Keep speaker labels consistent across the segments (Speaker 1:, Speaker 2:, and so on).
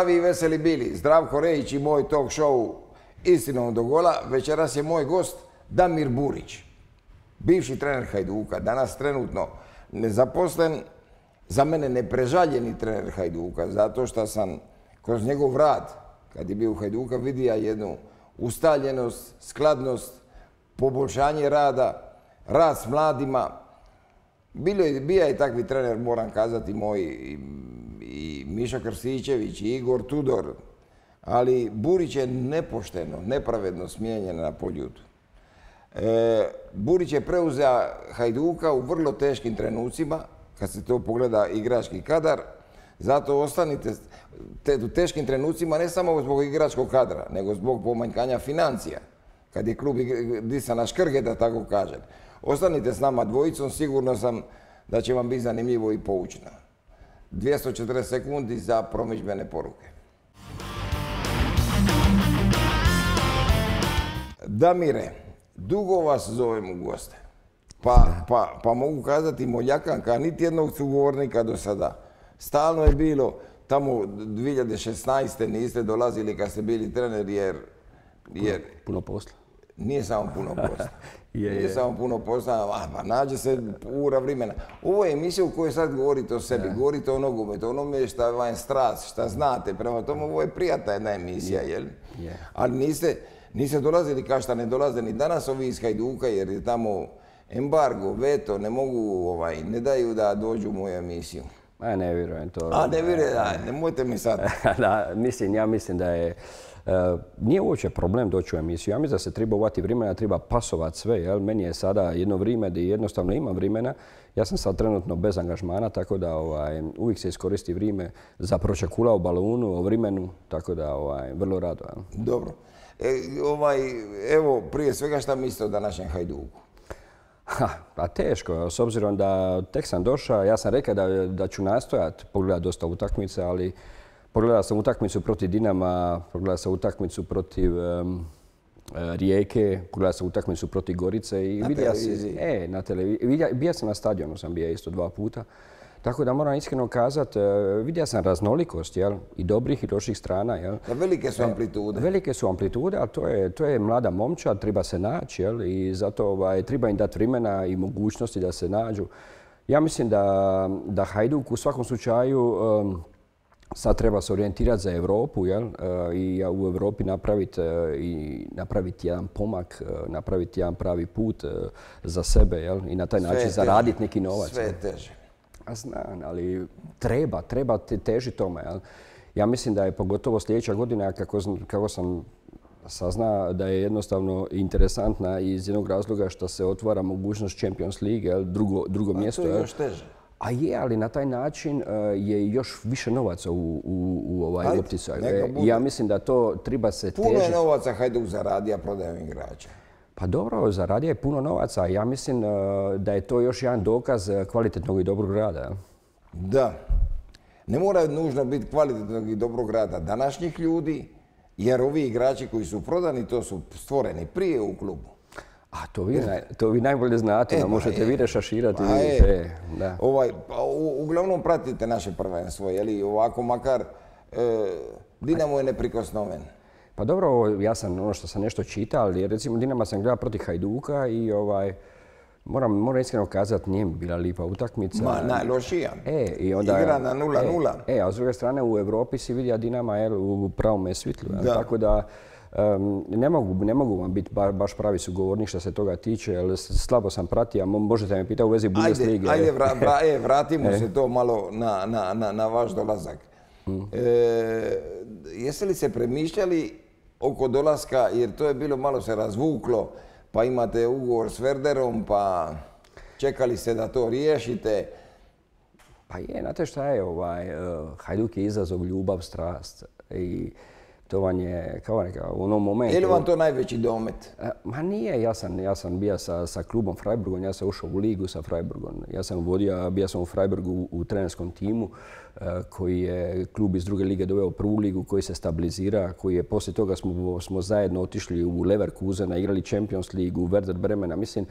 Speaker 1: Zdravi i veseli bili, Zdravko Rejić i moj talk show Istinom do gola. Večeras je moj gost Damir Burić, bivši trener Hajduka, danas trenutno nezaposlen, za mene neprežaljeni trener Hajduka, zato što sam kroz njegov rad, kad je bio Hajduka, vidio jednu ustaljenost, skladnost, poboljšanje rada, rad s mladima. Bilo je, bija je takvi trener, moram kazati, moj Miša Krstićević i Igor Tudor, ali Burić je nepošteno, nepravedno smijenjen na poljudu. E, Burić je preuzeo Hajduka u vrlo teškim trenucima, kad se to pogleda igrački kadar, zato ostanite u teškim trenucima ne samo zbog igračkog kadra, nego zbog pomanjkanja financija. Kad je klub disa na škrge, da tako kažem. Ostanite s nama dvojicom, sigurno sam da će vam biti zanimljivo i poučno. 240 sekundi za promičbene poruke. Damire, dugo vas zovem u goste. Pa, pa, pa, mogu kazati Moljakanka, niti jednog sugovornika do sada. Stalno je bilo, tamo 2016. niste dolazili kad ste bili trener jer... puno, puno posla. Nije samo puno posla. Je, Nije samo puno poznava, pa nađe se ura vrimena. Ovo je emisija u kojoj sad govorite o sebi, govorite o nogometu, onome šta je vam strast, šta znate. Prema tome, ovo je prijatna jedna emisija, jel? Ali niste, dolazili kao ne dolaze ni danas ovi iz Hajduka, jer je tamo embargo, veto, ne mogu, ovaj, ne daju da dođu u moju
Speaker 2: emisiju. ne vjerujem to. A ne vjerujem, nemojte mi sad. da, mislim, ja mislim da je E, nije uopće problem doći u emisiju. Ja mislim da se treba uvati vremena, treba pasovati sve. Jel? Meni je sada jedno vrijeme gdje jednostavno imam vremena. Ja sam sad trenutno bez angažmana, tako da ovaj, uvijek se iskoristi vrijeme za pročekula u balonu, o vremenu, tako da ovaj, vrlo rado. Dobro.
Speaker 1: E, ovaj, evo, prije svega šta mislite o današnjem Hajduku?
Speaker 2: Ha, pa teško, s obzirom da tek sam došao, ja sam rekao da, da ću nastojati pogledati dosta utakmice, ali Pogledao sam utakmicu protiv Dinama, pogledao sam utakmicu protiv e, Rijeke, pogledao sam utakmicu protiv Gorice i vidio e, na televiziji. Bio sam na stadionu, sam bio isto dva puta. Tako da moram iskreno kazati, e, vidio sam raznolikost i dobrih i loših strana. velike su e, amplitude. Velike su amplitude, ali to je, to je mlada momča, treba se naći i zato ovaj, treba im dati vremena i mogućnosti da se nađu. Ja mislim da, da Hajduk u svakom slučaju sad treba se orijentirati za Europu e, i u Europi napraviti e, i napraviti jedan pomak, e, napraviti jedan pravi put za sebe i na taj način zaraditi neki novac. Sve je teže. znam, ali treba, treba teži tome. Ja mislim da je pogotovo sljedeća godina, kako, sam saznao, da je jednostavno interesantna iz jednog razloga što se otvara mogućnost Champions League, jel? drugo, drugo mjesto. Pa to je još teže. A je, ali na taj način e, je još više novaca u, ovaj e, Ja mislim da to treba se težiti. Puno je
Speaker 1: novaca Hajduk zaradi,
Speaker 2: a prodajem igrača. Pa dobro, zaradio je puno novaca. Ja mislim e, da je to još jedan dokaz kvalitetnog i dobrog rada. Da. Ne mora nužno
Speaker 1: biti kvalitetnog i dobrog rada današnjih ljudi, jer ovi igrači koji su prodani, to su stvoreni prije u klubu.
Speaker 2: A to vi, najbolje znate, e, pa možete pa vi
Speaker 1: rešaširati.
Speaker 2: E, da.
Speaker 1: Ovaj, pa uglavnom pratite naše prvenstvo, je li ovako makar e, Dinamo je neprikosnoven.
Speaker 2: Pa dobro, ja sam ono što sam nešto čitao, jer recimo Dinama sam gledao protiv Hajduka i ovaj, Moram, moram iskreno kazati, nije mi bila lipa utakmica. Ma,
Speaker 1: najlošija.
Speaker 2: E, i onda... Igra na 0-0. E, a s druge strane u Europi si vidio Dinama u pravome svjetlu. Tako da, ne, mogu, vam biti baš pravi sugovornik što se toga tiče, jer slabo sam pratio, a možete me pitati u vezi Bundesliga. Ajde, ajde e, vratimo e. se
Speaker 1: to malo na, vaš dolazak. Mm. E, jeste li se premišljali oko dolaska, jer to je bilo malo se razvuklo, pa imate ugovor s Verderom, pa čekali ste da to riješite.
Speaker 2: Pa je, znate šta je, ovaj, Hajduk je izazov ljubav, strast i to vam je, kao neka, u onom momentu... Je li vam to najveći domet? E, ma nije, ja sam, ja sam bio sa, klubom Freiburgom, ja sam ušao u ligu sa Freiburgom. Ja sam vodio, bio sam u Freiburgu u trenerskom timu. Eh, koji je klub iz druge lige doveo u prvu ligu, koji se stabilizira, koji je poslije toga smo, smo zajedno otišli u Leverkusena, igrali Champions ligu, Werder Bremena. Mislim,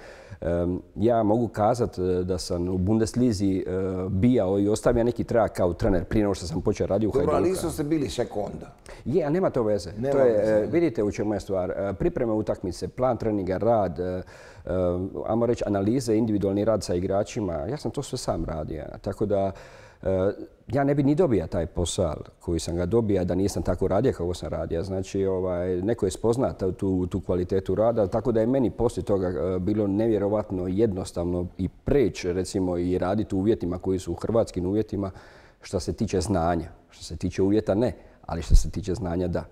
Speaker 2: ja mogu kazat eh, da sam u Bundeslizi eh, bijao i ostavio neki trag kao trener prije nego što sam počeo raditi u Hajduka. Dobro, ali ste bili sekunda. Je, ali nema to veze. Vidite u čemu je stvar. Pripreme utakmice, plan treninga, rad, ajmo reći analize, individualni rad sa igračima. Ja sam to sve sam radio. Tako da, E, ja ne bi ni dobija taj posao koji sam ga dobija da nisam tako radio kako sam radio. Znači, ovaj, neko je spoznat tu, tu kvalitetu rada, tako da je meni poslije toga e, bilo nevjerovatno jednostavno i preći recimo i raditi u uvjetima koji su u hrvatskim uvjetima što se tiče znanja. Što se tiče uvjeta ne, ali što se tiče znanja da.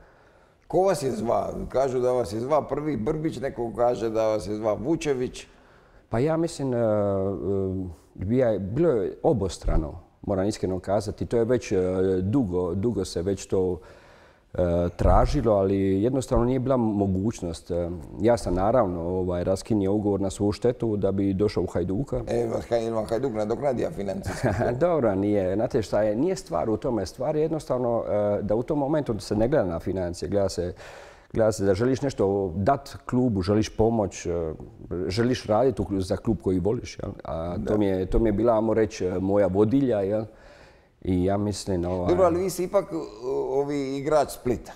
Speaker 1: Ko vas je zva? Kažu da vas je zva prvi Brbić, neko kaže da vas je zva Vučević.
Speaker 2: Pa ja mislim, e, bilo je obostrano moram iskreno kazati. To je već e, dugo, dugo se već to e, tražilo, ali jednostavno nije bila mogućnost. E, ja sam naravno ovaj, raskinio ugovor na svu štetu da bi došao u Hajduka. E,
Speaker 1: vam Hajduk nadokradija financijski?
Speaker 2: Dobro, nije. Znate šta je, nije stvar u tome. Stvar je jednostavno da u tom momentu se ne gleda na financije, gleda se gleda da želiš nešto dat klubu, želiš pomoć, eh, želiš raditi za klub koji voliš. A to mi, je, bila, amo reći, eh, moja vodilja. I ja mislim... Ovaj- dobro, ali vi si ipak eh, ovi igrač Splita.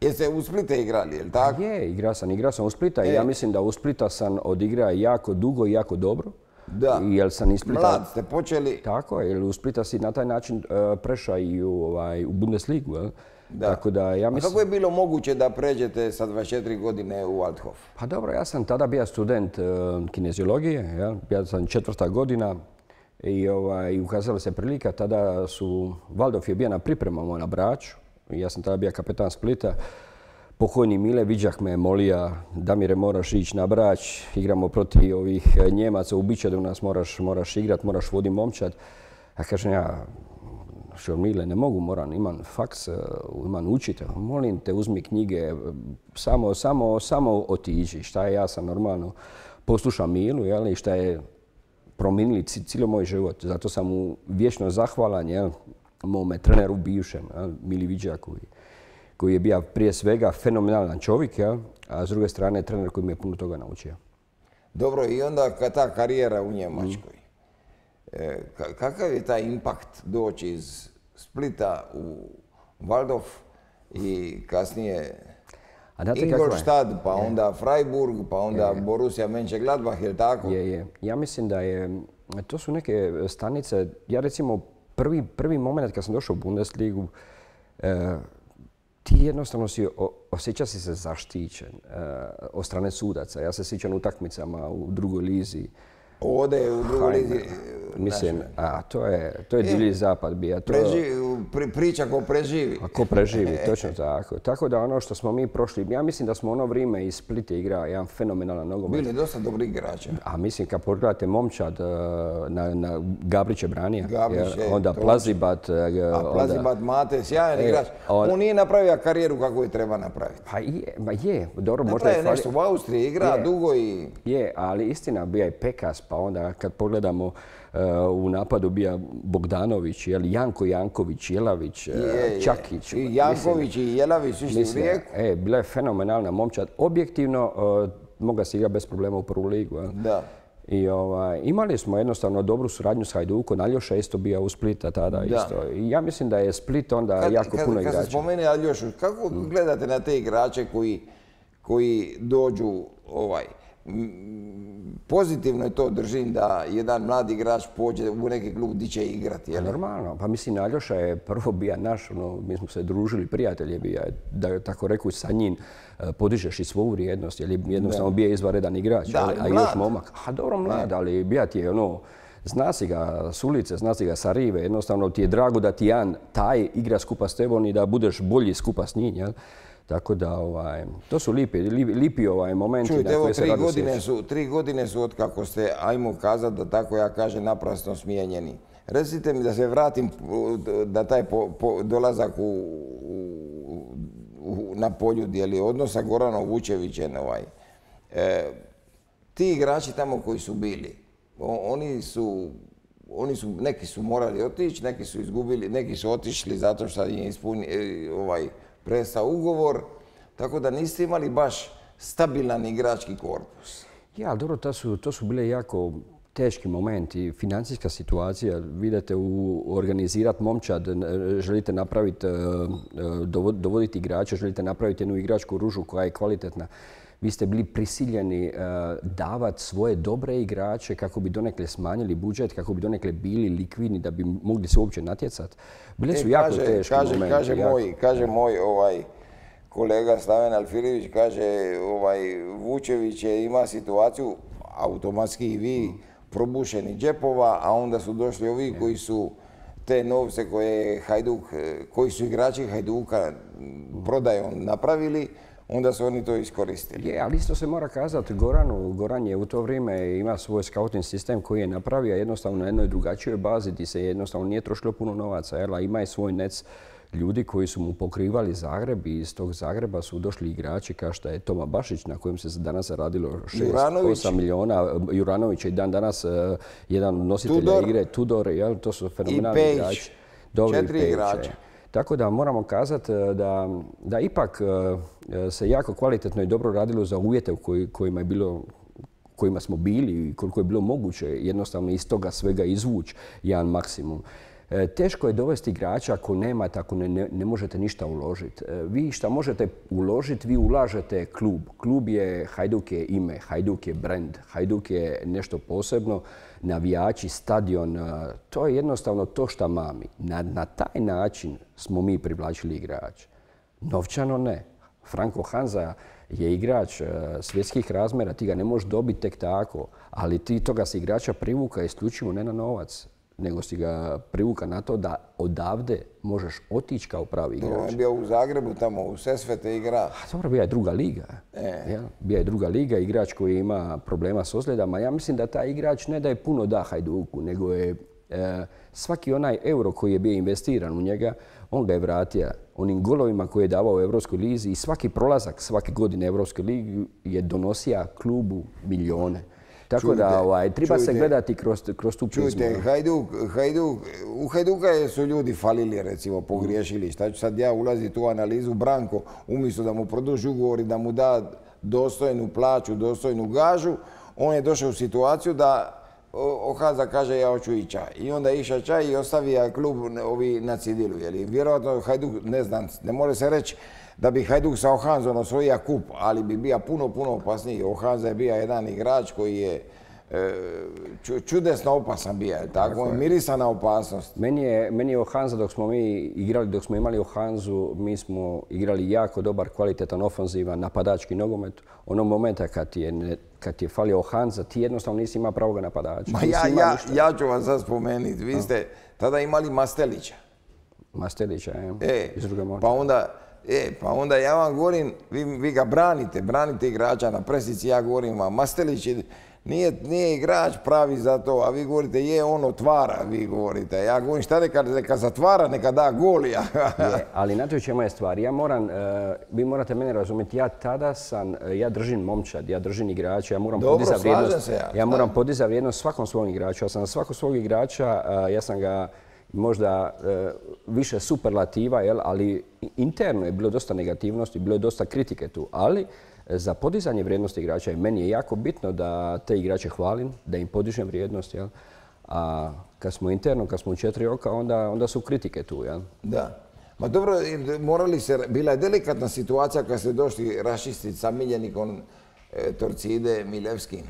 Speaker 2: Jeste u Splita igrali, je li tako? Je, igra sam, igra sam u Splita i ja e. mislim da u Splita sam odigrao jako dugo i jako dobro. Da. Jer sam Mlad ste počeli... Tako, jer u Splita si na taj način prešao i u, ovaj, u Bundesligu, da. Tako da, ja mislim... A kako
Speaker 1: je bilo moguće da pređete sa 24 godine u Althof?
Speaker 2: Pa dobro, ja sam tada bio student e, kineziologije, ja, sam četvrta godina i ovaj, ukazala se prilika, tada su, Valdov je bio na pripremama na Braču, ja sam tada bio kapetan Splita, pokojni Mile Viđak me molija, Damire moraš ići na Brać, igramo protiv ovih e, Njemaca u nas moraš, moraš igrat, moraš voditi momčad. A kažem ja, ne mogu, moram, imam faks, e, imam učitelj, molim te, uzmi knjige, e, samo, samo, samo otiđi, šta je, ja sam normalno poslušam Milu, jel, i šta je promijenili cijelo moj život. Zato sam mu vječno zahvalan, jel, mome treneru bivšem, Mili viđaku koji je bio prije svega fenomenalan čovjek, jel, a s druge strane trener koji mi je puno toga naučio.
Speaker 1: Dobro, i onda ta karijera u Njemačkoj. Mm. E, kakav je taj impakt doći iz Splita u Waldorf i kasnije
Speaker 2: a Ingolstadt, pa onda
Speaker 1: Freiburg, pa onda Borussia Mönchengladbach, je tako?
Speaker 2: Je, je. Ja mislim da je, to su neke stanice, ja recimo prvi, prvi moment kad sam došao u Bundesligu, eh, ti jednostavno si, osjeća si se zaštićen eh, od strane sudaca. Ja se sjećam utakmicama u drugoj lizi. Ode
Speaker 1: u drugoj lizi
Speaker 2: Mislim, a to je, to je e, divlji zapad bija. To...
Speaker 1: priča ko preživi.
Speaker 2: ko preživi, e. točno tako. Tako da ono što smo mi prošli, ja mislim da smo ono vrijeme iz Splite igra jedan fenomenalan nogomet. Bili dosta dobri igrača. A mislim, kad pogledate momčad e, na, na Gabriće branija, onda Plazibat. A Plazibat
Speaker 1: Mate, igrač. On... nije napravio karijeru kako je treba napraviti. Pa je, ma je,
Speaker 2: dobro, možda je... u
Speaker 1: Austriji, igra
Speaker 2: dugo i... Je, ali istina, bio je Pekas, pa onda kad pogledamo Eh, u napadu bija Bogdanović, jel, Janko Janković, Jelavić, eh, Čakić. I Janković i Jelavić su E, bila je fenomenalna momčad. Objektivno, eh, moga se igrati bez problema u prvu ligu. Da. I ovaj, imali smo jednostavno dobru suradnju s Hajdukom, Aljoša isto bio u Splita tada isto. I ja mislim da je Split onda jako puno igrača. Kad
Speaker 1: se Aljošu, kako mm. gledate na te igrače koji, koji dođu ovaj, Pozitivno je to držim da jedan mladi igrač pođe u neki klub gdje će igrati.
Speaker 2: Normalno, pa mislim Aljoša je prvo bija naš, ono, mi smo se družili, prijatelj je bija, da tako reku sa njim e, podižeš i svoju vrijednost, jer jednostavno bija izvaredan igrač, a još momak. A dobro mlad, ali bija ti je ono, zna si ga s ulice, zna si ga sa rive, jednostavno ti je drago da ti jedan taj igra skupa s tebom i da budeš bolji skupa s njim. Jel? Tako da, ovaj, to su lipi, ovaj momenti Čujte, evo, godine
Speaker 1: su, Tri godine su od kako ste, ajmo kazati da tako ja kažem, naprasno smijenjeni. Recite mi da se vratim da taj dolazak na polju dijeli odnosa Gorano Vučevićem. Ovaj, e, ti igrači tamo koji su bili, oni su neki su morali otići, neki su izgubili, neki su otišli zato što je e, ovaj, presa ugovor, tako da niste imali baš stabilan igrački korpus.
Speaker 2: Ja, dobro, to su, to bile jako teški momenti, financijska situacija, vidite u organizirat momčad, želite napraviti, e, e, dovoditi igrača, želite napraviti jednu igračku ružu koja je kvalitetna vi ste bili prisiljeni eh, davati svoje dobre igrače kako bi donekle smanjili budžet, kako bi donekle bili likvidni da bi mogli se uopće natjecati. Bili su e, jako kaže, teški kaže, Kaže moj,
Speaker 1: kaže moj ovaj, kolega Slaven Alfirević, kaže ovaj, Vučević je ima situaciju, automatski i vi, mm. probušeni džepova, a onda su došli ovi koji su te novce koje Hajduk, eh, koji su igrači Hajduka mm. prodajom napravili, onda su oni to iskoristili.
Speaker 2: Je, ali isto se mora kazati Goranu. Goran je u to vrijeme ima svoj scouting sistem koji je napravio jednostavno na jednoj drugačijoj bazi gdje se jednostavno nije trošilo puno novaca. Jela, ima je svoj nec ljudi koji su mu pokrivali Zagreb i iz tog Zagreba su došli igrači kao što je Toma Bašić na kojem se danas radilo 6-8 miliona. Juranović je i dan danas e, jedan nositelj igre, Tudor, jel, to su fenomenalni igrači. Dobri Četiri igrača. Tako da moramo kazati e, da, ipak e, e, se jako kvalitetno i dobro radilo za uvjete u kojima je bilo kojima smo bili i koliko je bilo moguće jednostavno iz toga svega izvući jedan maksimum. Teško je dovesti igrača ako nemate, ako ne, možete ništa uložiti. Vi šta možete uložiti, vi ulažete klub. Klub je, Hajduk je ime, Hajduk je brand, Hajduk je nešto posebno, navijači, stadion. To je jednostavno to šta mami. na taj način smo mi privlačili igrač. Novčano ne. Franko Hanza je igrač e, svjetskih razmera, ti ga ne možeš dobiti tek tako, ali ti toga si igrača privuka isključivo ne na novac, nego si ga privuka na to da odavde možeš otići kao pravi igrač. On je
Speaker 1: bio u Zagrebu tamo, u Sesvete igra. A
Speaker 2: dobro, bija je druga liga. bija e. je druga liga, igrač koji ima problema s ozljedama. Ja mislim da taj igrač ne daje puno da Hajduku, nego je e, svaki onaj euro koji je bio investiran u njega, on ga je vratio onim golovima koje je davao u Evropskoj lizi i svaki prolazak svake godine Evropskoj ligi je donosio klubu milijone. Tako da ovaj, treba se gledati kroz, tu prizmu. Čujte, u Hajduka su ljudi falili recimo,
Speaker 1: pogriješili. Šta ću sad ja ulaziti u analizu Branko, umjesto da mu produži ugovor i da mu da dostojnu plaću, dostojnu gažu, on je došao u situaciju da Ohaza kaže ja hoću čaj. I onda iša Čaj i ostavija klub ovi na Cidilu. Vjerojatno Hajduk, ne znam, ne može se reći da bi Hajduk sa Ohanzom osvojio kup, ali bi bio puno, puno opasniji. Ohanza je bio jedan igrač koji je E,
Speaker 2: čudesno opasan bio, tako,
Speaker 1: mirisana opasnost.
Speaker 2: Meni je, meni dok smo mi igrali, dok smo imali Hanzu, mi smo igrali jako dobar, kvalitetan, ofanzivan, napadački nogomet. Onog momenta kad je, je falio Hanza, ti jednostavno nisi imao pravog napadača. Ma ja,
Speaker 1: ja, ću vam sad spomenuti, vi ste tada imali Mastelića. Mastelića, E, iz druge pa onda, E, pa onda ja vam govorim, vi, ga branite, branite igrača na presici, ja govorim vam, Mastelić nije, igrač pravi za to, a vi govorite je on otvara, vi govorite. Ja govorim šta neka, zatvara, neka da goli.
Speaker 2: ali znate u čemu je stvar? Ja moram, e, vi morate mene razumjeti, ja tada sam, e, ja držim momčad, ja držim igrača, ja moram podizati vrijednost. ja, moram podizati vrijednost svakom svom igraču. Ja sam svakog svog igrača, e, ja sam ga možda više superlativa, jel, ali interno je bilo dosta negativnosti, bilo je dosta kritike tu, ali za podizanje vrijednosti igrača i meni je jako bitno da te igrače hvalim, da im podižem vrijednost, A kad smo interno, kad smo u četiri oka, onda, onda su kritike tu, jel? Da.
Speaker 1: Ma dobro, morali se, bila je delikatna situacija kad ste došli rašistiti sa miljenikom e, Torcide Milevskim.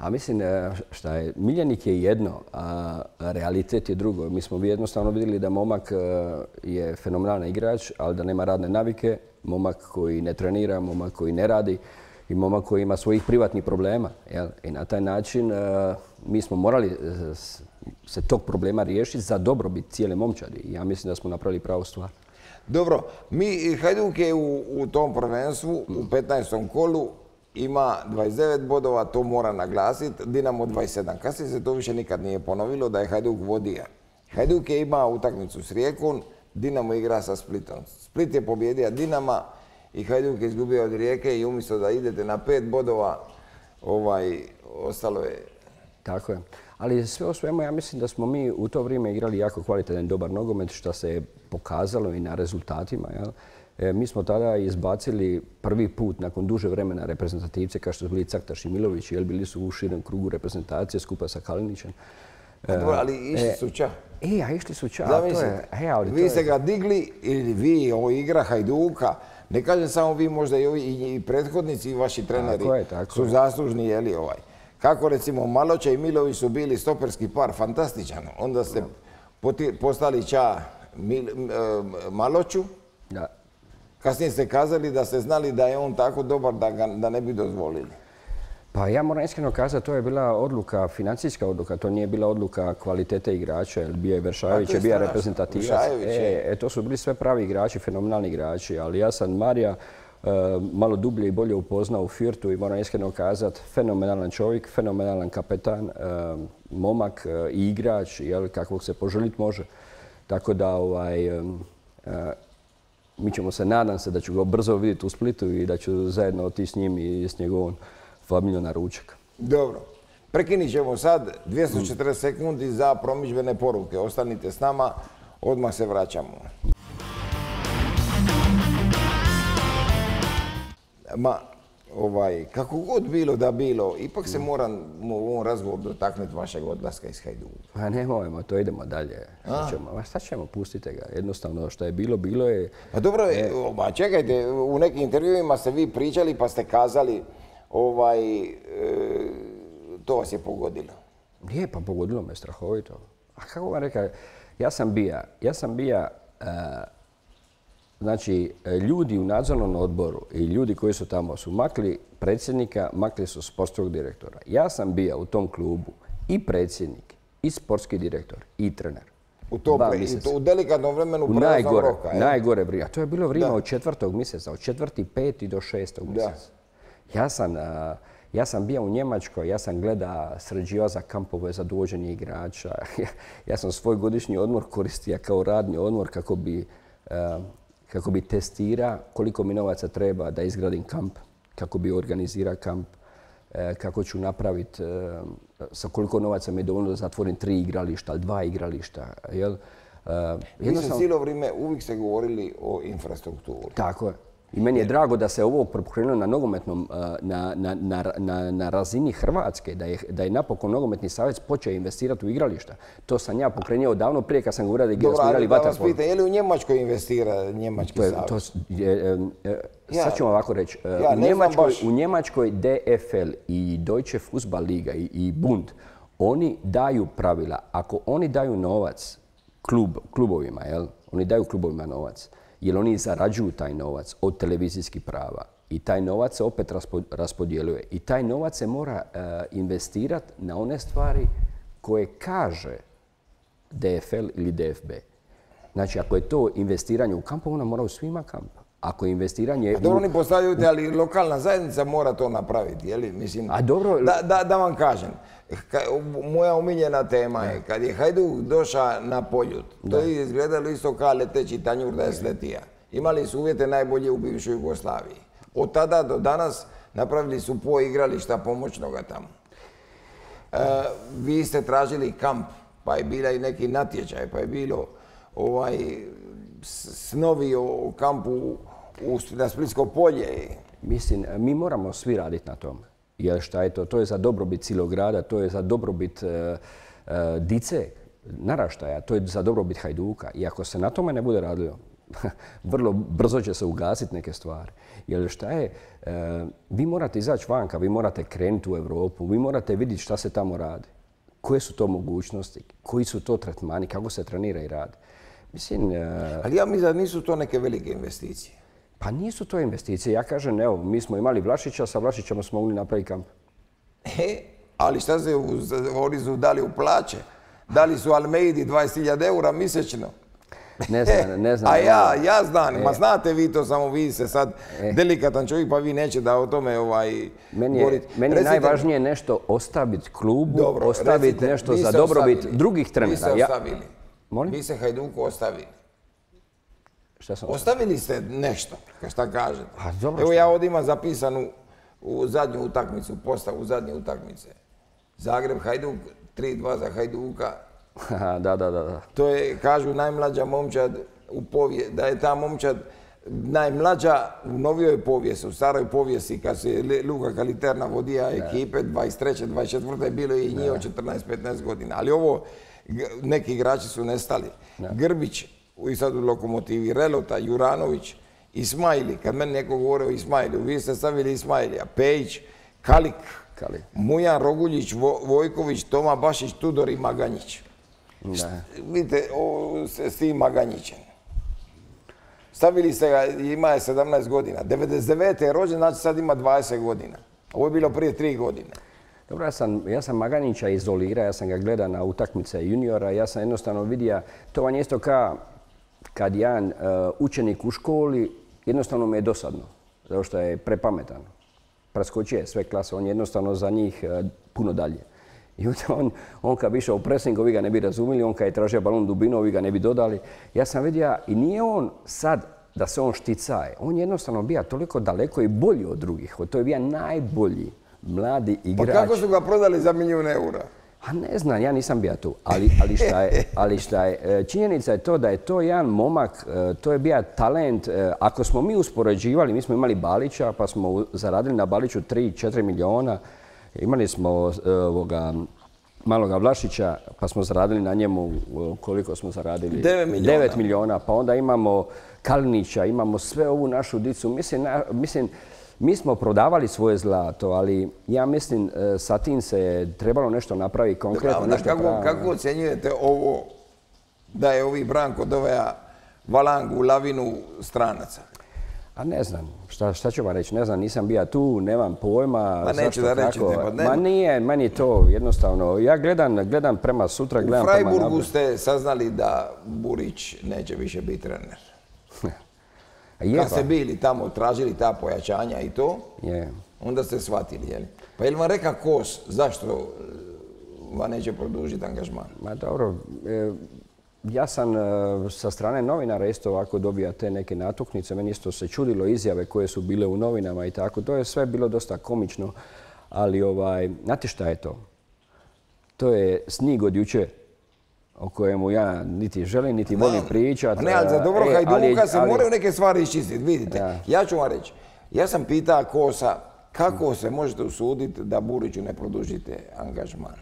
Speaker 2: A mislim, e, šta je, miljenik je jedno, a realitet je drugo. Mi smo jednostavno vidjeli da momak e, je fenomenalni igrač, ali da nema radne navike, momak koji ne trenira, momak koji ne radi i momak koji ima svojih privatnih problema. I na taj način e, mi smo morali se tog problema riješiti za dobrobit cijele momčadi. Ja mislim da smo napravili pravu stvar. Dobro, mi Hajduk je u, u tom prvenstvu,
Speaker 1: u 15. kolu, ima 29 bodova, to mora naglasiti, Dinamo 27. Kasi se to više nikad nije ponovilo da je Hajduk vodija. Hajduk je imao utakmicu s Rijekom, Dinamo igra sa Splitom. Split je pobjedio Dinama i Hajduk je izgubio od Rijeke i umjesto da idete na pet bodova, ovaj, ostalo je...
Speaker 2: Tako je. Ali sve o svemu, ja mislim da smo mi u to vrijeme igrali jako kvalitetan dobar nogomet, što se je pokazalo i na rezultatima. E, mi smo tada izbacili prvi put nakon duže vremena reprezentativce kao što su bili Caktaš i Milović, jer bili su u širem krugu reprezentacije skupa sa Kalinićem. ali e, išli su ča. E, a išli su ča. Zamislite,
Speaker 1: e, vi ste ga digli ili vi, ovo igra Hajduka, ne kažem samo vi, možda i ovi i prethodnici i vaši treneri su zaslužni, je li ovaj. Kako recimo Maloća i Milović su bili stoperski par, fantastičan. Onda ste postali ča Maloću, da. Kasnije ste kazali da ste znali da je on tako dobar da, ga, ne bi dozvolili.
Speaker 2: Pa ja moram iskreno kazati, to je bila odluka, financijska odluka, to nije bila odluka kvalitete igrača, jer bio je Veršajević, pa je bio reprezentativac. E, e, to su bili sve pravi igrači, fenomenalni igrači, ali ja sam Marija e, malo dublje i bolje upoznao u Firtu i moram iskreno kazati, fenomenalan čovjek, fenomenalan kapetan, e, momak i igrač, jel, kakvog se poželiti može. Tako da, ovaj, mi ćemo se, nadam se da ću ga brzo vidjeti u Splitu i da ću zajedno otići s njim i s njegovom familijom na ručak. Dobro.
Speaker 1: Prekinit ćemo sad 240 sekundi za promičbene poruke. Ostanite s nama, odmah se vraćamo. Ma, ovaj, kako god bilo da bilo, ipak se moram u ovom razgovoru dotaknuti vašeg odlaska iz
Speaker 2: Hajduka. Pa nemojmo, to idemo dalje. A? Ćemo, šta ćemo, pustite ga. Jednostavno, što je bilo, bilo je... Pa dobro, je čekajte, u nekim intervjuima ste
Speaker 1: vi pričali pa ste kazali, ovaj, e, to vas je pogodilo.
Speaker 2: Nije, pa pogodilo me strahovito. A kako vam rekao, ja sam bija, ja sam bija... E, Znači, e, ljudi u nadzornom odboru i ljudi koji su tamo su makli predsjednika, makli su sportskog direktora. Ja sam bio u tom klubu i predsjednik, i sportski direktor, i trener. U tople, to,
Speaker 1: u delikatnom vremenu u najgore, roka.
Speaker 2: Najgore To je bilo vrijeme od četvrtog mjeseca, od četvrti, peti do šestog mjeseca. Ja sam, ja sam bio u Njemačkoj, ja sam gleda sređiva za kampove za dovođenje igrača. ja sam svoj godišnji odmor koristio kao radni odmor kako bi kako bi testira koliko mi novaca treba da izgradim kamp, kako bi organizira kamp, e, kako ću napraviti, e, sa koliko novaca mi je dovoljno da zatvorim tri igrališta, dva igrališta. Jel? Mi e, cijelo vrijeme uvijek se govorili o infrastrukturi. Tako i meni je e. drago da se ovo pokrenulo na nogometnom, e, na, razini Hrvatske, da je, napokon nogometni savez počeo investirati u igrališta. To sam ja pokrenuo davno prije kad sam govorio da smo igrali Dobro,
Speaker 1: je li u Njemačkoj investira Njemački savjec?
Speaker 2: E, sad ću vam ovako reći. u, Njemačkoj, DFL i Deutsche Fußball Liga i, Bund, oni daju pravila. Ako oni daju novac klubovima, jel? Oni daju klubovima novac jer oni zarađuju taj novac od televizijskih prava i taj novac se opet raspodjeluje i taj novac se mora e, investirati na one stvari koje kaže DFL ili DFB. Znači, ako je to investiranje u kampu, ona mora u svima kamp. Ako investiranje... dobro, oni postavljaju
Speaker 1: ali lokalna zajednica mora to napraviti, Mislim, A dobro... Da, vam kažem, moja umiljena tema je, kad je Hajduk došao na poljut, to je izgledalo isto kao leteći tanjur da je sletija. Imali su uvjete najbolje u bivšoj Jugoslaviji. Od tada do danas napravili su po igrališta pomoćnoga tamo. E, vi ste tražili kamp, pa je bila i neki natječaj, pa je bilo ovaj
Speaker 2: snovi o kampu u, na Splitsko polje. Mislim, mi moramo svi raditi na tom. Jer šta je to? To je za dobrobit cijelog grada, to je za dobrobit e, e, dice, naraštaja, to je za dobrobit Hajduka. I ako se na tome ne bude radilo, vrlo brzo će se ugasiti neke stvari. Jer šta je, e, vi morate izaći vanka, vi morate krenuti u Europu, vi morate vidjeti šta se tamo radi. Koje su to mogućnosti, koji su to tretmani, kako se trenira i radi. Mislim... Ali ja mislim da nisu to neke velike investicije. Pa nisu to investicije. Ja kažem, evo, mi smo imali Vlašića, sa Vlašićem smo mogli napraviti kamp. E, ali šta se
Speaker 1: oni su dali u plaće? Dali su Almeidi 20.000 eura mjesečno.
Speaker 2: Ne znam, e, ne znam. A ja,
Speaker 1: ja znam, e. ma znate vi to, samo vi se sad e. delikatan čovjek, pa vi neće da o tome ovaj... Meni je, najvažnije
Speaker 2: nešto ostaviti klubu, ostaviti nešto za dobrobit drugih trenera. Vi se ostavili.
Speaker 1: Mi Molim? Vi se Hajduku ostavili. Ostavili ste nešto, šta kažete. Evo ja ovdje imam zapisanu u zadnju utakmicu, postavu zadnje utakmice. Zagreb, Hajduk, 3-2 za Hajduka.
Speaker 2: da, da, da, To
Speaker 1: je, kažu, najmlađa momčad u da je ta momčad najmlađa u novijoj povijesti, u staroj povijesti, kad se Luka Kaliterna vodija ekipe, 23. 24. je bilo i njih od 14-15 godina. Ali ovo, neki igrači su nestali. Grbić, i sad u Lokomotivi Relota, Juranović, Ismajli, kad meni neko govore o Ismajli, vi ste stavili Ismajlija, Pejić, Kalik, Mujan Roguljić, Vojković, Toma Bašić, Tudor i Maganjić. Vidite, o, s, tim Maganjićem. Stavili ste ga, ima je 17 godina. 99. je rođen,
Speaker 2: znači sad ima 20 godina. Ovo je bilo prije 3 godine. Dobro, ja sam, ja sam Maganića izolirao, ja sam ga gledao na utakmice juniora, ja sam jednostavno vidio, to vam je isto kao kad jedan e, učenik u školi, jednostavno mi je dosadno, zato što je prepametan. Preskočio je sve klase, on je jednostavno za njih e, puno dalje. I on, on kad bi išao u pressing, ovi ga ne bi razumili, on kad je tražio balon dubinu, ovi ga ne bi dodali. Ja sam vidio, i nije on sad da se on šticaje. On je jednostavno bio toliko daleko i bolji od drugih. To je bio najbolji mladi igrač. Pa kako su ga prodali za
Speaker 1: milijun eura?
Speaker 2: A ne znam, ja nisam bio tu, ali, ali, šta je, je. E, činjenica je to da je to jedan momak, e, to je bio talent. E, ako smo mi uspoređivali, mi smo imali Balića, pa smo zaradili na Baliću 3-4 miliona. Imali smo ovoga, maloga Vlašića, pa smo zaradili na njemu koliko smo zaradili? 9 miliona. 9 pa onda imamo Kalinića, imamo sve ovu našu dicu. mislim mi smo prodavali svoje zlato, ali ja mislim e, sa tim se je trebalo nešto napraviti konkretno. kako,
Speaker 1: ocjenjujete ovo da je ovi Branko doveja valangu, lavinu stranaca?
Speaker 2: A ne znam, šta, ću vam reći, ne znam, nisam bio tu, nemam pojma. Ma neću da reći pa Ma nije, meni to jednostavno, ja gledam, gledam prema sutra, gledam U prema... U
Speaker 1: ste saznali da Burić neće više biti trener. Kad ste bili tamo, tražili ta pojačanja i to, je. onda ste shvatili, jel? Pa je li pa vam reka Kos, zašto e, vam neće produžiti angažman?
Speaker 2: Ma dobro, e, ja sam e, sa strane novinara isto ovako dobija te neke natuknice. Meni isto se čudilo izjave koje su bile u novinama i tako. To je sve bilo dosta komično, ali ovaj, znate šta je to? To je snig od jučer o kojemu ja niti želim, niti volim pričati. Ne, ali za e, dobro e, i Hajduka se moraju neke
Speaker 1: stvari iščistiti, vidite. Ja ću vam
Speaker 2: reći, ja sam pitao
Speaker 1: Kosa kako se možete usuditi da Buriću ne produžite angažman.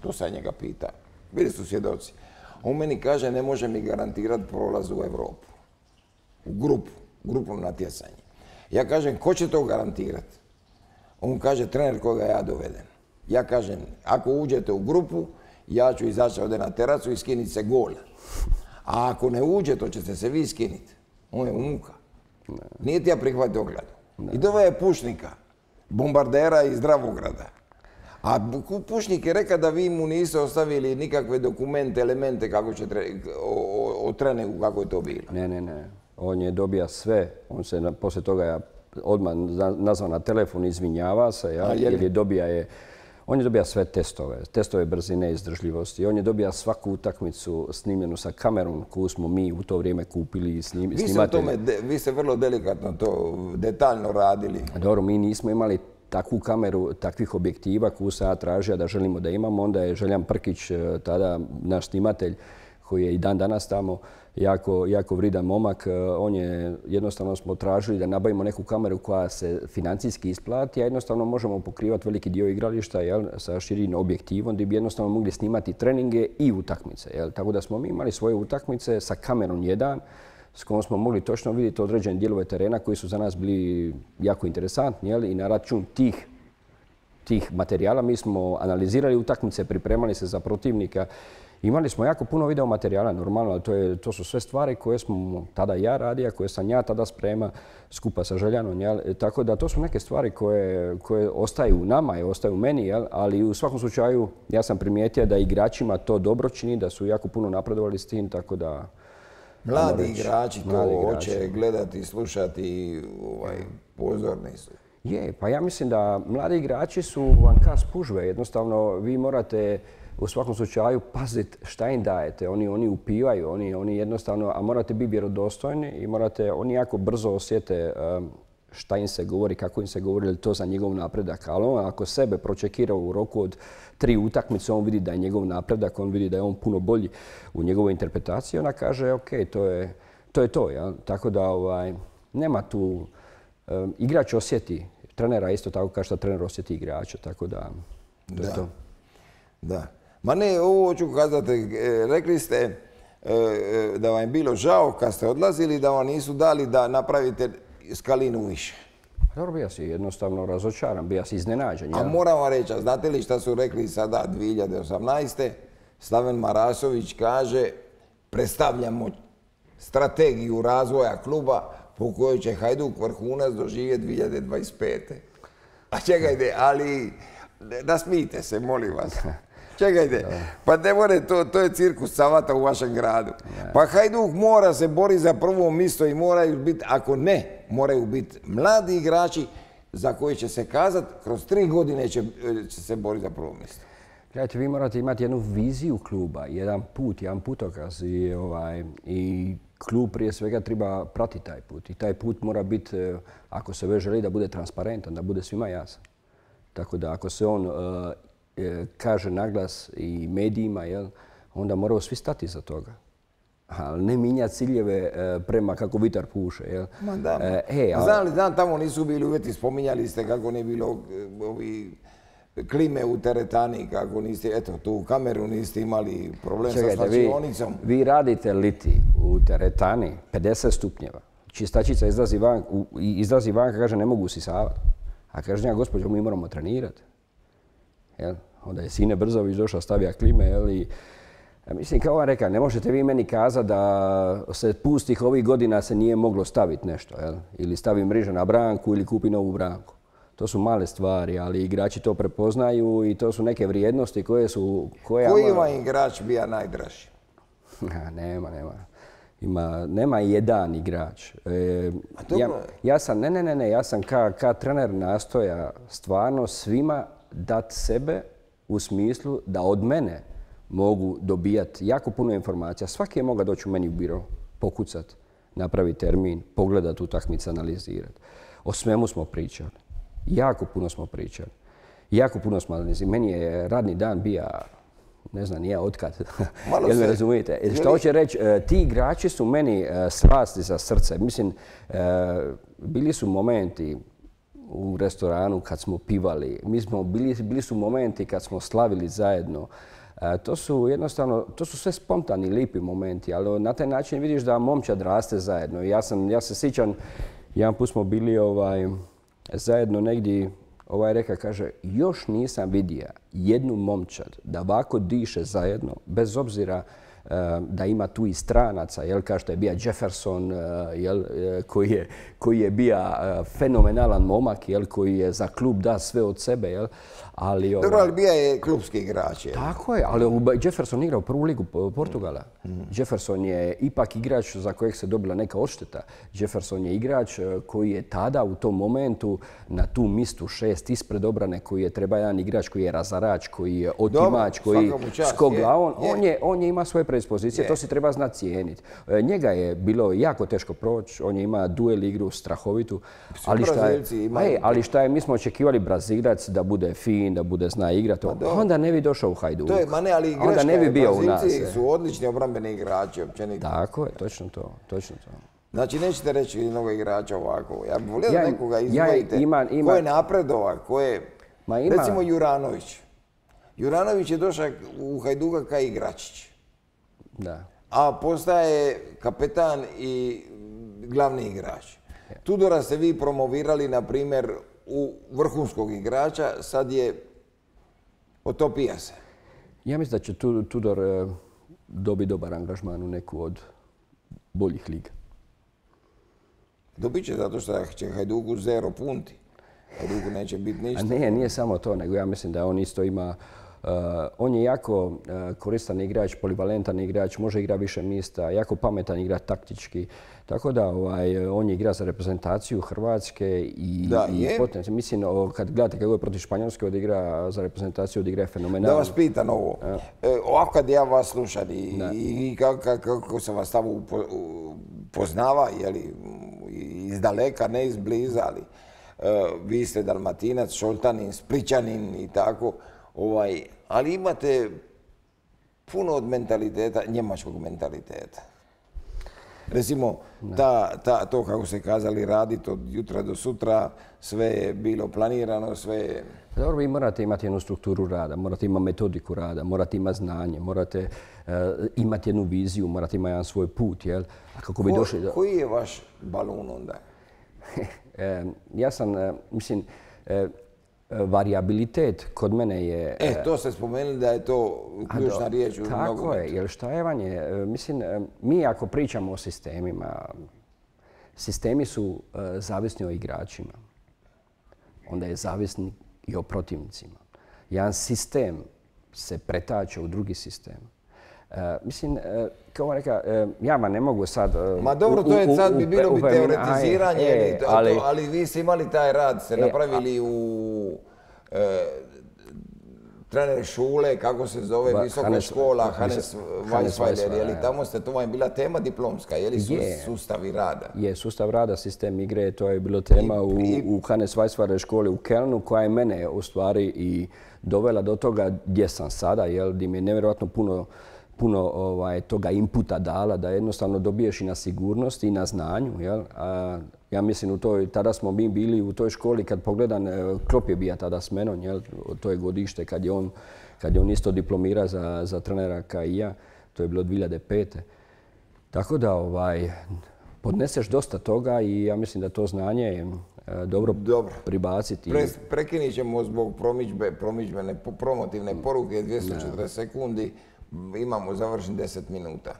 Speaker 1: To sam njega pitao. Bili su svjedoci. On meni kaže ne može mi garantirati prolaz u Europu. U grupu, grupno natjecanje. Ja kažem, ko će to garantirati? On kaže, trener koga ja dovedem. Ja kažem, ako uđete u grupu, ja ću izaći ovdje na teracu i skinit se gol. A ako ne uđe, to ćete se vi skiniti. On je umuka. Nije ti ja prihvatio ogledu I dova je pušnika, bombardera iz Dravograda. A Pušnik je rekao da vi mu niste ostavili nikakve dokumente, elemente kako će tre... o, o, kako je
Speaker 2: to bilo. Ne, ne, ne. On je dobija sve. On se, poslije toga ja odmah nazvao na telefon, izvinjava se, ja, jer je dobija je on je dobija sve testove, testove brzine i izdržljivosti. On je dobija svaku utakmicu snimljenu sa kamerom koju smo mi u to vrijeme kupili i o tome,
Speaker 1: Vi ste vrlo delikatno to detaljno radili.
Speaker 2: Dobro, mi nismo imali takvu kameru, takvih objektiva koju se ja tražio da želimo da imamo. Onda je Željan Prkić, e, tada naš snimatelj koji je i dan danas tamo, jako, jako vridan momak. E, on je, jednostavno smo tražili da nabavimo neku kameru koja se financijski isplati, a jednostavno možemo pokrivati veliki dio igrališta sa širinom objektivom gdje bi jednostavno mogli snimati treninge i utakmice. Tako da smo mi imali svoje utakmice sa kamerom jedan, s kojom smo mogli točno vidjeti određene dijelove terena koji su za nas bili jako interesantni i na račun tih tih materijala mi smo analizirali utakmice, pripremali se za protivnika Imali smo jako puno video materijala, normalno, to, to su sve stvari koje smo tada ja radio, koje sam ja tada sprema skupa sa Željanom. E, tako da to su neke stvari koje, ostaju u nama i ostaju u meni, ali u svakom slučaju ja sam primijetio da igračima to dobro čini, da su jako puno napredovali s tim, tako da... Mladi igrači to hoće gledati, slušati, ovaj, pozorni su. Je, pa ja mislim da mladi igrači su vam kas pužve. Jednostavno, vi morate u svakom slučaju paziti šta im dajete. Oni, oni upivaju, oni, oni jednostavno, a morate biti vjerodostojni i morate, oni jako brzo osjete šta im se govori, kako im se govori, ili to za njegov napredak. Ali on ako sebe pročekira u roku od tri utakmice, on vidi da je njegov napredak, on vidi da je on puno bolji u njegovoj interpretaciji, ona kaže ok, to je to. Tako da ovaj, nema tu, igrač osjeti trenera, isto tako kao što trener osjeti igrača, tako da to da. je to. Da.
Speaker 1: Ma ne, ovo ću kazati, e, rekli ste e, e, da vam je bilo žao kad ste odlazili, da vam nisu dali da napravite skalinu više. Pa
Speaker 2: dobro, bija si jednostavno razočaran, bija si iznenađen. A moram vam reći, a znate li šta su rekli
Speaker 1: sada 2018. Slaven Marasović kaže, predstavljamo strategiju razvoja kluba po kojoj će Hajduk vrhunac doživjeti 2025. A pa čekajte, ali nasmijte se, molim vas. Čekajte, pa ne more, to, je cirkus savata u vašem gradu. Pa Hajduk mora se bori za prvo misto i moraju biti, ako ne, moraju biti mladi igrači za koji će se kazat, kroz tri godine će, se boriti za prvo mjesto.
Speaker 2: Gledajte, vi morate imati jednu viziju kluba, jedan put, jedan putokaz i, ovaj, klub prije svega treba pratiti taj put. I taj put mora biti, eh, ako se već želi, da bude transparentan, da bude svima jasan. Tako da ako se on eh, E, kaže naglas i medijima, onda moramo svi stati za toga. Ali ne minja ciljeve e, prema kako vitar puše. E,
Speaker 1: znam tamo nisu bili uvjeti, spominjali ste kako nije bilo klime u teretani, kako niste, eto,
Speaker 2: tu kameru niste imali problem sa stačionicom. Vi, radite liti u teretani 50 stupnjeva. Čistačica izlazi van, i kaže ne mogu usisavati. A kaže, gospođo, mi moramo trenirati. Jel? Onda je Sine Brzović došao stavija klime, jel? I, mislim, kao vam rekao, ne možete vi meni kazati da se pustih ovih godina se nije moglo staviti nešto, jel? Ili stavi mriža na branku ili kupi novu branku. To su male stvari, ali igrači to prepoznaju i to su neke vrijednosti koje su... Koje Koji
Speaker 1: ama... igrač bija najdraži?
Speaker 2: nema, nema. nema jedan igrač. E, ja, ja sam, ne, ne, ne, ja sam ka, ka trener nastoja stvarno svima dat sebe u smislu da od mene mogu dobijati jako puno informacija. Svaki je mogao doći u meni u biro, pokucat, napraviti termin, pogledat utakmice, analizirati. O svemu smo pričali. Jako puno smo pričali. Jako puno smo analizirali. Meni je radni dan bio ne znam, nije otkad. Malo Jel me razumijete? Što hoće reći, e, ti igrači su meni e, slasti za srce. Mislim, e, bili su momenti u restoranu kad smo pivali. Mi smo bili, su momenti kad smo slavili zajedno. E, to su jednostavno, to su sve spontani, lipi momenti, ali na taj način vidiš da momčad raste zajedno. Ja, sam, ja se sjećam, jedan put smo bili ovaj, zajedno negdje, ovaj reka kaže, još nisam vidio jednu momčad da ovako diše zajedno, bez obzira da ima tu i stranaca, jel, kao što je bio Jefferson, eh, jel, eh, koji je, koji je bio eh, fenomenalan momak, jel, koji je za klub da sve od sebe, jel, ali... Dobro, bio je klubski igrač, jel? Tako je, ali Jefferson igra u prvu ligu Portugala. Mm. Jefferson je ipak igrač za kojeg se dobila neka odšteta. Jefferson je igrač koji je tada u tom momentu na tu mistu šest ispred obrane koji je treba jedan igrač koji je razarač, koji je otimač, koji skogla. On, je, on je ima svoje predispozicije, to se treba znati cijeniti. E, njega je bilo jako teško proći, on je ima duel igru strahovitu, ali šta, je, ali šta mi smo očekivali Brazilac da bude fin, da bude zna igrati, pa onda ne bi došao u Hajduk. To je, ma ne, ali onda ne bi bio u nas. E. su
Speaker 1: odlični obrambeni igrači, općenito. Tako
Speaker 2: je, točno to, točno to.
Speaker 1: Znači, nećete reći jednog igrača ovako. Ja bih volio da nekoga izdvojite. Ko je napredova, ko je... Ma Recimo Juranović. Juranović je došao u Hajduga kao igračić. Da. A postaje kapetan i glavni igrač. Tudora ste vi promovirali, na primjer, u vrhunskog igrača, sad je otopija se.
Speaker 2: Ja mislim da će Tudor e, dobiti dobar angažman u neku od boljih liga.
Speaker 1: Dobit će zato što će Hajduku zero punti. Hajduku neće biti ništa. ne, nije
Speaker 2: samo to, nego ja mislim da on isto ima Eh, on je jako eh, koristan igrač, polivalentan igrač, može igrati više mjesta, jako pametan igra taktički. Tako da ovaj, on je igra za reprezentaciju Hrvatske i, da, Mislim, kad gledate kako je protiv Španjolske odigra za reprezentaciju, odigra je fenomenalno. Da vas pitan ovo.
Speaker 1: E, ovako kad ja vas slušam i, kako, kako sam vas tamo upo, poznava, jeli, iz daleka, ne iz bliza, ali e, vi ste Dalmatinac, Šoltanin, Spličanin i tako. Ovaj, ali imate puno od mentaliteta, njemačkog mentaliteta. Recimo, ta, to kako ste kazali raditi od jutra do sutra, sve je bilo planirano, sve je...
Speaker 2: Dobro, vi morate imati jednu strukturu rada, morate imati metodiku rada, morate imati znanje, morate eh, imati jednu viziju, morate imati jedan svoj put, jel? kako bi Ko, došli... Koji
Speaker 1: je vaš balon onda?
Speaker 2: ja sam, eh, mislim, eh, variabilitet kod mene je... E, e,
Speaker 1: to ste spomenuli da je to
Speaker 2: ključna riječ Tako je, jer šta je je, mislim, e, mi ako pričamo o sistemima, sistemi su e, zavisni o igračima. Onda je zavisni i o protivnicima. Jedan sistem se pretače u drugi sistem. mislim, kao reka, ja vam ne mogu sad... Ma dobro, to je sad bi bilo bi teoretiziranje,
Speaker 1: ali, vi ste imali taj rad, ste napravili u trener Šule, kako se zove, ba, visoka škola, Hannes Weisweiler, je tamo ste, to vam je bila tema diplomska, je li sustavi rada?
Speaker 2: Je, sustav rada, sistem igre, to je bilo tema u, i, u Hannes školi u Kelnu, koja je mene u stvari i dovela do toga gdje sam sada, jel, gdje mi je nevjerojatno puno puno ovaj, toga inputa dala, da jednostavno dobiješ i na sigurnosti i na znanju, jel? ja mislim tada smo mi bili u toj školi kad pogledam, e, Klop je bio tada s menom, to je godište kad je on, kad je on isto diplomira za, trenera kao i ja, to je bilo 2005. Tako da ovaj, podneseš dosta toga i ja mislim da to znanje je dobro, pribaciti.
Speaker 1: prekinit ćemo zbog promidžbene, promotivne poruke 240 sekundi. Imamo završen 10 minuta.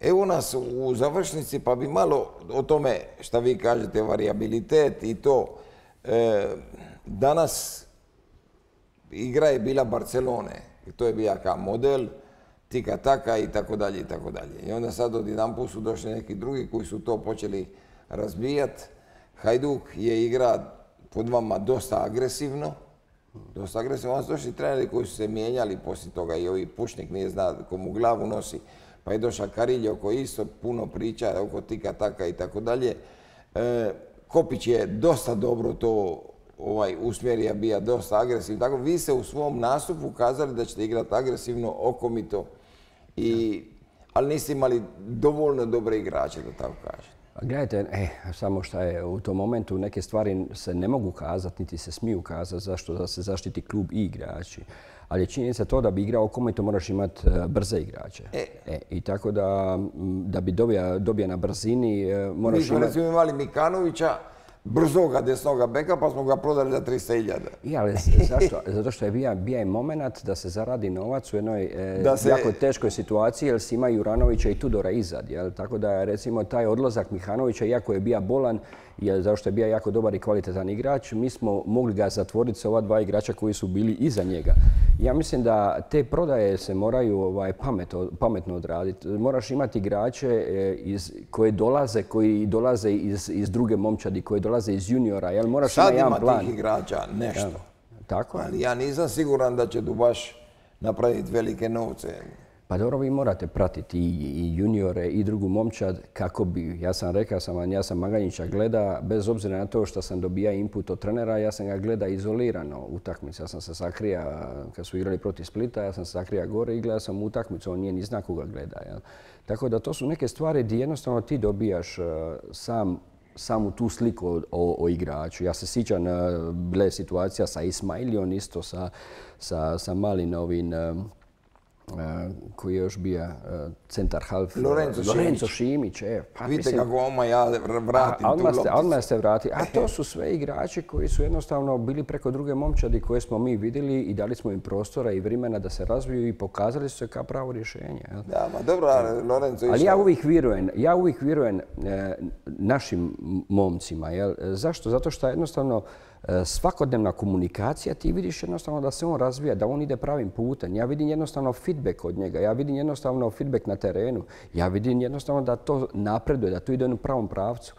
Speaker 1: Evo nas u završnici, pa bi malo o tome što vi kažete, variabilitet i to. E, danas igra je bila Barcelone. to je bio kao model, tika taka i tako dalje i tako dalje. I onda sad od jedan put su došli neki drugi koji su to počeli razbijat. Hajduk je igra pod vama dosta agresivno. Dosta agresivno. Onda su došli treneri koji su se mijenjali poslije toga i ovi pušnik nije zna komu glavu nosi pa je došao Karilje oko isto, puno priča oko tika taka i tako dalje. E, Kopić je dosta dobro to ovaj, usmjerija, bija dosta agresivno. Tako, vi ste u svom nastupu kazali da ćete igrati agresivno, okomito, i, ali niste imali dovoljno dobre igrače, da tako kažem.
Speaker 2: Gledajte, e, samo što je u tom momentu, neke stvari se ne mogu kazati, niti se smiju kazati, zašto da se zaštiti klub i igrači ali je činjenica to da bi igrao kometu moraš imati e, brze igrače. E. E, I tako da, bi dobija, na brzini moraš imati... Mi smo
Speaker 1: imali Mikanovića, brzoga desnoga beka, pa smo ga prodali za 300.000.
Speaker 2: Ja, ali zašto? Zato što je bija, moment da se zaradi novac u jednoj jako teškoj situaciji, jer si ima Juranovića i Tudora izad. Tako da, recimo, taj odlazak Mihanovića, iako je bija bolan, jer zašto je bio jako dobar i kvalitetan igrač, mi smo mogli ga zatvoriti sa ova dva igrača koji su bili iza njega. Ja mislim da te prodaje se moraju ovaj, pametno, odraditi. Moraš imati igrače eh, koje dolaze, koji dolaze iz, druge momčadi, koji dolaze iz juniora. Jel? Moraš imati ima tih
Speaker 1: igrača nešto. Ja, Ali ja nisam siguran da će tu baš napraviti velike novce.
Speaker 2: Pa dobro, vi morate pratiti i, juniore i drugu momčad kako bi, ja sam rekao sam vam, ja sam Maganjića gleda, bez obzira na to što sam dobija input od trenera, ja sam ga gleda izolirano utakmicu. Ja sam se sakrija, kad su igrali protiv Splita, ja sam se sakrija gore i gledao sam utakmicu, on nije ni zna koga gleda. Tako da to su neke stvari gdje jednostavno ti dobijaš e, sam samu tu sliku o, igraču. Ja se sjećam, bila je situacija sa Ismailijom, isto sa, sa, sa malim e, Eh, koji je još bio eh, centar half. Lorenzo, eh, Lorenzo Šimić. E, pa Vidite kako oma ja vratim tu se vrati. A to su sve igrači koji su jednostavno bili preko druge momčadi koje smo mi vidjeli i dali smo im prostora i vremena da se razviju i pokazali su se kao pravo rješenje. Da,
Speaker 1: ma dobro, Lorenzo Ali ja
Speaker 2: uvijek vjerujem, ja uvijek vjerujem našim momcima. Zašto? Zato što jednostavno E, svakodnevna komunikacija, ti vidiš jednostavno da se on razvija, da on ide pravim putem. Ja vidim jednostavno feedback od njega, ja vidim jednostavno feedback na terenu, ja vidim jednostavno da to napreduje, da to ide u pravom pravcu.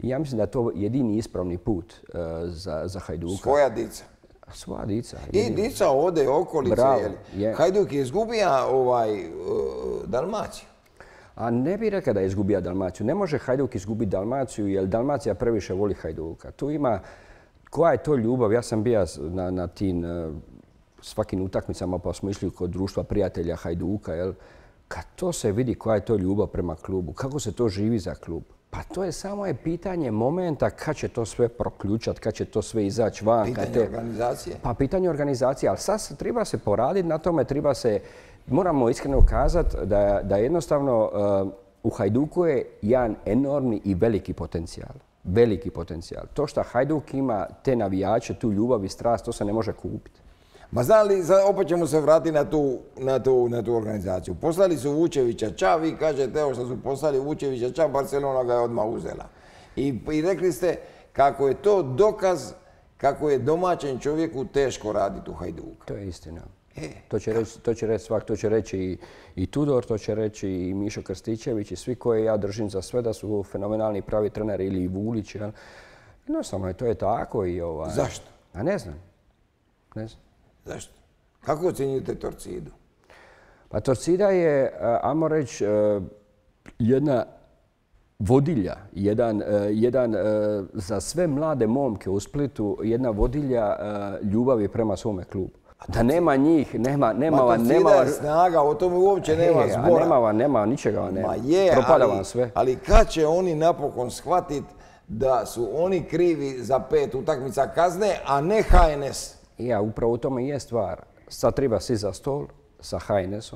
Speaker 2: I ja mislim da je to jedini ispravni put e, za, za Hajduka. Svoja dica. Svoja dica. I dica
Speaker 1: ovdje okolice.
Speaker 2: Hajduk je izgubija ovaj, e, Dalmaciju. A ne bi rekao da je izgubija Dalmaciju. Ne može Hajduk izgubiti Dalmaciju jer Dalmacija previše voli Hajduka. Tu ima koja je to ljubav? Ja sam bio na, na tim eh, svakim utakmicama pa smo išli kod društva prijatelja Hajduka. Jel? Kad to se vidi koja je to ljubav prema klubu, kako se to živi za klub, pa to je samo je pitanje momenta kad će to sve proključat, kad će to sve izaći van. Pitanje te...
Speaker 1: organizacije.
Speaker 2: Pa pitanje organizacije, ali sad treba se poraditi na tome, treba se, moramo iskreno kazati da, da jednostavno eh, u Hajduku je jedan enormni i veliki potencijal veliki potencijal. To što Hajduk ima te navijače, tu ljubav i strast, to se ne može kupiti. Ma zna li, opet ćemo se vratiti na tu, organizaciju.
Speaker 1: Poslali su Vučevića Ča, vi kažete evo što su poslali Vučevića Ča, Barcelona ga je odmah uzela. I, I rekli ste kako je to dokaz kako je domaćem čovjeku
Speaker 2: teško raditi u Hajduku. To je istina. E, to, će reći, svak, to će reći i, Tudor, to će reći i Mišo Krstićević i svi koje ja držim za sve da su fenomenalni pravi treneri ili Vulić. Jel? Jednostavno je, to je tako i ovaj... Zašto? A ne znam. Ne znam. Zašto? Kako ocjenjujete Torcidu? Pa Torcida je, e, ajmo reći, e, jedna vodilja, jedan, jedan za sve mlade momke u Splitu, jedna vodilja ljubavi prema svome klubu. Da nema njih, nema, nema vam, nema
Speaker 1: snaga, o tome uopće nema zbora. Nema
Speaker 2: vam, nema ničega nema. Propada vam sve.
Speaker 1: Ali kad će oni napokon shvatiti da su oni krivi za pet utakmica
Speaker 2: kazne, a ne HNS? Ja, e, upravo u tome je stvar. Sad treba si za stol sa hns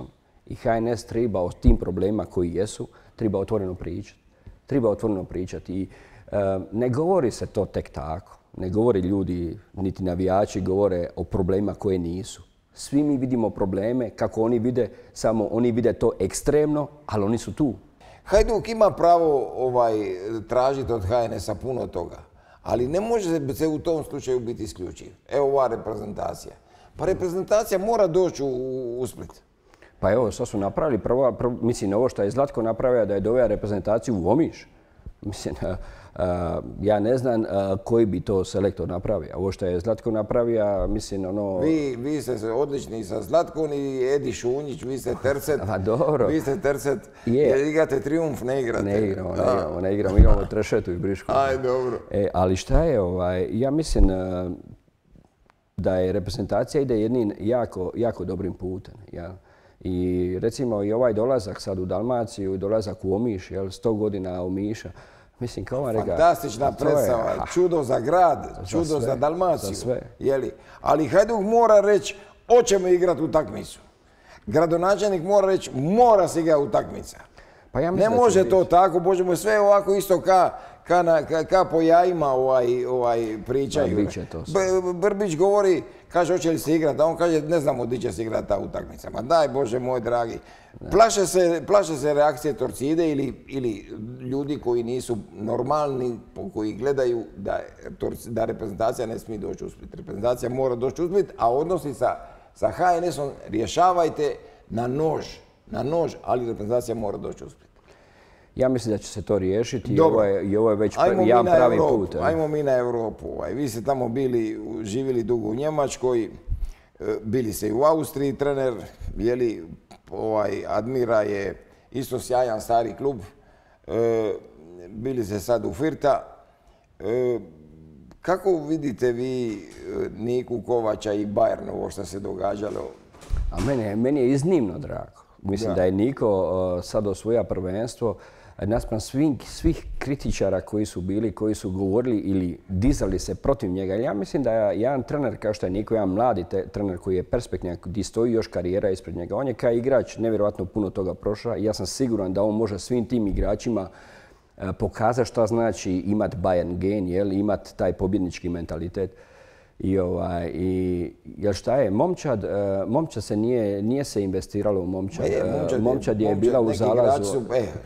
Speaker 2: i HNS treba o tim problemima koji jesu, treba otvoreno pričati. Treba otvoreno pričati i e, ne govori se to tek tako ne govore ljudi, niti navijači govore o problemima koje nisu. Svi mi vidimo probleme kako oni vide, samo oni vide to ekstremno, ali oni su tu. Hajduk ima pravo
Speaker 1: ovaj, tražiti od HNS-a puno toga, ali ne može se u tom slučaju biti isključiv. Evo ova reprezentacija.
Speaker 2: Pa reprezentacija mora doći u, Split. Pa evo, što su napravili, prvo, prvo, mislim, ovo što je Zlatko napravio da je doveo reprezentaciju u Omiš. Mislim, ja ne znam koji bi to selektor napravio. Ovo što je Zlatko napravio, mislim ono...
Speaker 1: Vi, ste se odlični sa Zlatkom i Edi Šunjić, vi ste tercet. A
Speaker 2: pa dobro. Vi ste
Speaker 1: tercet, je. jer igrate triumf, ne igrate. Ne igramo,
Speaker 2: ne igramo, trešetu i brišku. Aj, dobro. E, ali šta je, ovaj, ja mislim e, da je reprezentacija ide jednim jako, jako dobrim putem. I recimo i ovaj dolazak sad u Dalmaciju, i dolazak u Omiš, jel, sto godina Omiša, Mislim, kao ovaj Fantastična predstava, čudo za grad, čudo za Dalmaciju. Za sve.
Speaker 1: Ali Hajduk mora reći, hoćemo igrati utakmicu. Gradonačelnik mora reći, mora se igrati utakmica. Pa ne može to tako, Bože moj, sve ovako isto ka ka, po jajima ovaj, ovaj pričaju. Brbić govori, kaže hoće li se igrati, a on kaže ne znamo gdje će se igrati ta utakmica. daj Bože moj dragi. Plaše se, reakcije Torcide ili, ili ljudi koji nisu normalni, koji gledaju da, reprezentacija ne smije doći uspjeti. Reprezentacija mora doći uspjeti, a odnosi sa, sa om rješavajte na nož, na nož, ali reprezentacija mora doći uspjeti.
Speaker 2: Ja mislim da će se to riješiti i ovo, je, već jedan pravi put. Ajmo
Speaker 1: mi na Europu. Ovaj. vi ste tamo bili, živjeli dugo u Njemačkoj, e, bili ste i u Austriji trener, jeli, ovaj, Admira je isto sjajan stari klub, e, bili ste sad u Firta. E, kako vidite vi Niku Kovača i Bayern ovo što se događalo?
Speaker 2: A meni, je iznimno drago. Mislim da, je Niko sad osvoja prvenstvo naspram svih, svih kritičara koji su bili, koji su govorili ili dizali se protiv njega. Ja mislim da je jedan trener kao što je Niko, jedan mladi trener koji je perspektivan, gdje stoji još karijera ispred njega. On je kao igrač nevjerojatno puno toga prošao ja sam siguran da on može svim tim igračima e, pokazati šta znači imati Bayern gen, imati taj pobjednički mentalitet. I, ovaj, I šta je, momčad, e, momčad se nije, nije se investiralo u momčad. E, momčad, je, bila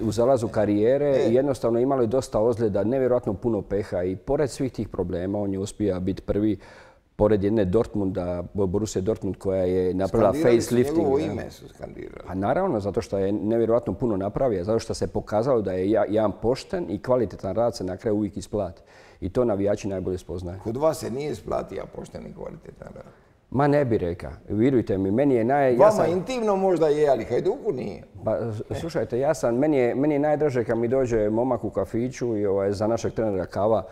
Speaker 2: e. u zalazu, karijere i jednostavno imalo je dosta ozljeda, nevjerojatno puno peha i pored svih tih problema on je uspio biti prvi pored jedne Dortmunda, Borussia Dortmund koja je napravila facelifting. Skandirali ime su A pa naravno, zato što je nevjerojatno puno napravio, zato što se pokazalo da je jedan pošten i kvalitetan rad se na kraju uvijek isplati i to navijači najbolje spoznaju.
Speaker 1: Kod vas se nije isplatio pošteni kvalitetan
Speaker 2: Ma ne bi reka, vjerujte mi, meni je naj... Vama ja
Speaker 1: intimno možda je, ali Hajduku
Speaker 2: nije. Pa slušajte, ja sam, meni je, najdraže kad mi dođe momak u kafiću i ovaj, za našeg trenera Kava,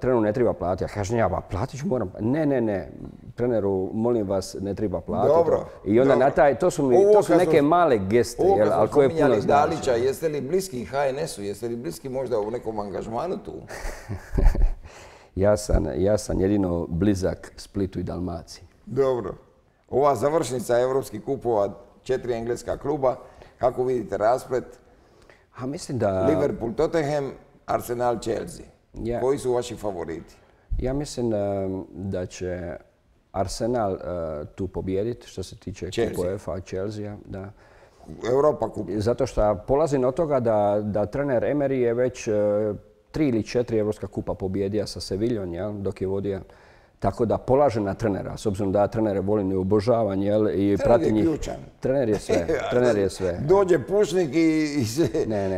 Speaker 2: treneru ne treba platiti. Ja kažem, ja platit ću moram. Ne, ne, ne, treneru, molim vas, ne treba platiti. Dobro. I onda na taj, to su, mi, neke male geste, jel, ali koje puno znači. Dalića,
Speaker 1: jeste li bliski HNS-u, jeste li bliski možda u nekom angažmanu tu?
Speaker 2: ja, sam, ja sam jedino blizak Splitu i Dalmaciji.
Speaker 1: Dobro. Ova završnica evropskih kupova, četiri engleska kluba, kako vidite rasplet? A mislim da... Liverpool, Tottenham, Arsenal, Chelsea. Koji su vaši favoriti?
Speaker 2: Ja mislim eh, da će Arsenal eh, tu pobijediti što se tiče UEFA, Chelsea, da. Europa Zato što polazim od toga da, trener Emery je već eh, tri ili četiri Evropska kupa pobijedio sa Seviljom, dok je vodio. Tako da polaže na trenera, s obzirom da ja trenere volim i obožavan. jel, i trener Trener je sve, trener je sve. Dođe pušnik i, i, sve,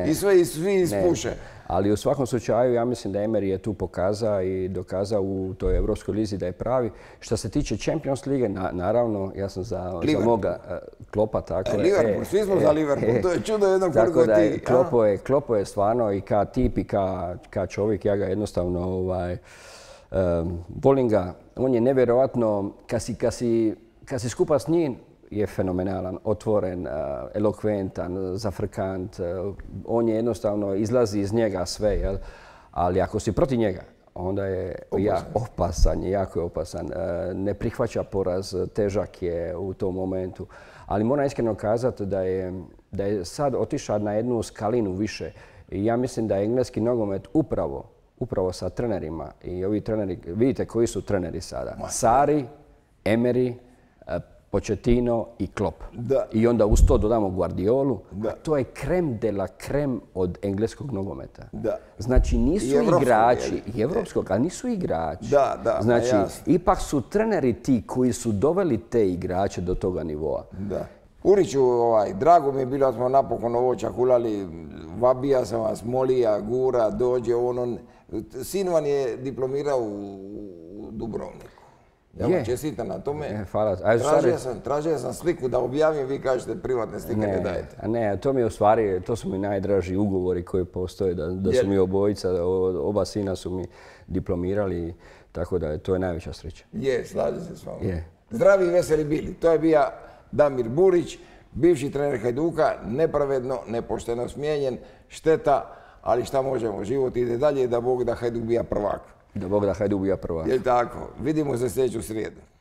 Speaker 2: i sve svi ispuše. Ali u svakom slučaju ja mislim da Emery je tu pokazao i dokazao u toj Europskoj lizi da je pravi. Što se tiče Champions lige, naravno, ja sam za, moga e, Klopa tako. E, Liverpool, svi smo e, za Liverpool, to je čudo jednog klopo, je, klopo je stvarno i ka tip i ka, čovjek, ja ga jednostavno ovaj, volim ga. On je nevjerojatno, kad si skupa s njim, je fenomenalan, otvoren, eh, elokventan, zafrkant. Eh, on je jednostavno, izlazi iz njega sve, jel? ali ako si protiv njega, onda je opasan, ja, jako je opasan. Eh, ne prihvaća poraz, težak je u tom momentu. Ali moram iskreno kazati da je, da je sad otišao na jednu skalinu više. I ja mislim da je engleski nogomet upravo upravo sa trenerima i ovi treneri, vidite koji su treneri sada. Sari, Emery, početino i Klopp. Da. I onda uz to dodamo Guardiolu. to je krem de la krem od engleskog nogometa. Da. Znači nisu igrači, i evropskog, ali nisu igrači. Da, da. Znači, ipak su treneri ti koji su doveli te igrače do toga nivoa. Da.
Speaker 1: Uriću, ovaj, drago mi je bilo da smo napokon ovo čakulali. Vabija sam vas, molija, gura, dođe, ono... Sin vam je diplomirao u Dubrovniku. Ja vam čestitam na tome. E,
Speaker 2: hvala. Tražio sam,
Speaker 1: tražio sam sliku da objavim, vi kažete privatne slike ne, dajete.
Speaker 2: A ne, to mi je u stvari, to su mi najdraži ugovori koji postoje, da, su mi obojica, oba sina su mi diplomirali, tako da to je najveća sreća.
Speaker 1: Je, slažem se s vama. Zdravi i veseli bili. To je bio Damir Burić, bivši trener Hajduka, nepravedno, nepošteno smijenjen, šteta, ali šta možemo, život ide dalje, da Bog da Hajduk bija prvak.
Speaker 2: Da Bog da hajde bija prva. Je
Speaker 1: tako. Vidimo se sljedeću srijedu.